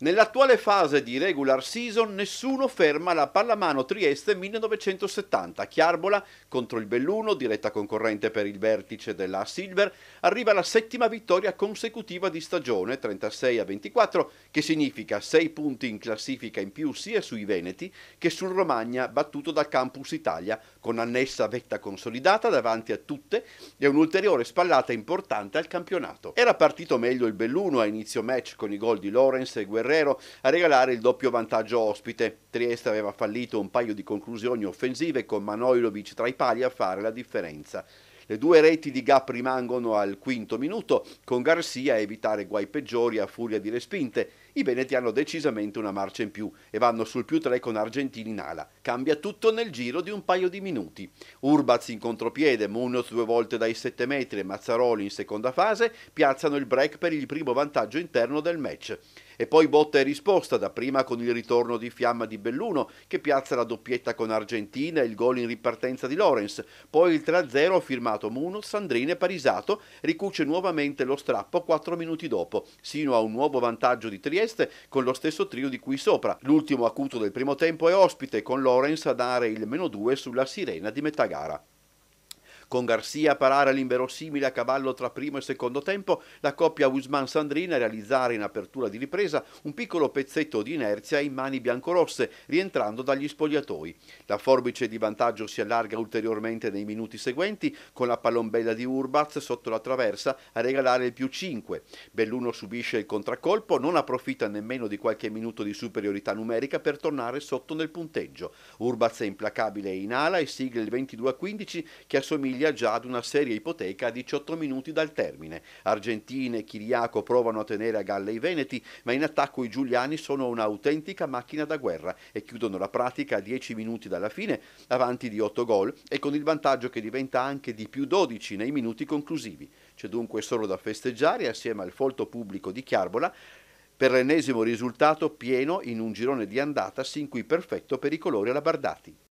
Nell'attuale fase di regular season nessuno ferma la Pallamano Trieste 1970. Chiarbola contro il Belluno, diretta concorrente per il vertice della Silver, arriva la settima vittoria consecutiva di stagione, 36 a 24, che significa 6 punti in classifica in più sia sui Veneti che sul Romagna battuto dal Campus Italia, con annessa vetta consolidata davanti a tutte e un'ulteriore spallata importante al campionato. Era partito meglio il Belluno a inizio match con i gol di Lorenz e Guerrero Ferrero a regalare il doppio vantaggio ospite. Trieste aveva fallito un paio di conclusioni offensive con Manojlovic tra i pali a fare la differenza. Le due reti di Gap rimangono al quinto minuto, con Garcia a evitare guai peggiori a furia di respinte. I Veneti hanno decisamente una marcia in più e vanno sul più 3 con Argentini in ala. Cambia tutto nel giro di un paio di minuti. Urbaz in contropiede, Munoz due volte dai 7 metri e Mazzaroli in seconda fase piazzano il break per il primo vantaggio interno del match. E poi botta e risposta, dapprima con il ritorno di fiamma di Belluno che piazza la doppietta con Argentina e il gol in ripartenza di Lorenz, poi il 3-0 firmato Parisato, ma uno Sandrine Parisato ricuce nuovamente lo strappo 4 minuti dopo, sino a un nuovo vantaggio di Trieste con lo stesso trio di qui sopra. L'ultimo acuto del primo tempo è ospite con Lorenz a dare il meno 2 sulla sirena di metà gara. Con Garcia a parare l'inverosimile a cavallo tra primo e secondo tempo, la coppia Usman-Sandrina realizzare in apertura di ripresa un piccolo pezzetto di inerzia in mani biancorosse, rientrando dagli spogliatoi. La forbice di vantaggio si allarga ulteriormente nei minuti seguenti, con la palombella di Urbaz sotto la traversa a regalare il più 5. Belluno subisce il contraccolpo, non approfitta nemmeno di qualche minuto di superiorità numerica per tornare sotto nel punteggio. Urbaz è implacabile in ala e sigla il 22 a 15 che assomiglia Siviglia già ad una serie ipoteca a 18 minuti dal termine. Argentine e Chiriaco provano a tenere a galla i Veneti, ma in attacco i Giuliani sono un'autentica macchina da guerra e chiudono la pratica a 10 minuti dalla fine, avanti di 8 gol e con il vantaggio che diventa anche di più 12 nei minuti conclusivi. C'è dunque solo da festeggiare assieme al folto pubblico di Chiarbola per l'ennesimo risultato pieno in un girone di andata sin qui perfetto per i colori alla Bardati.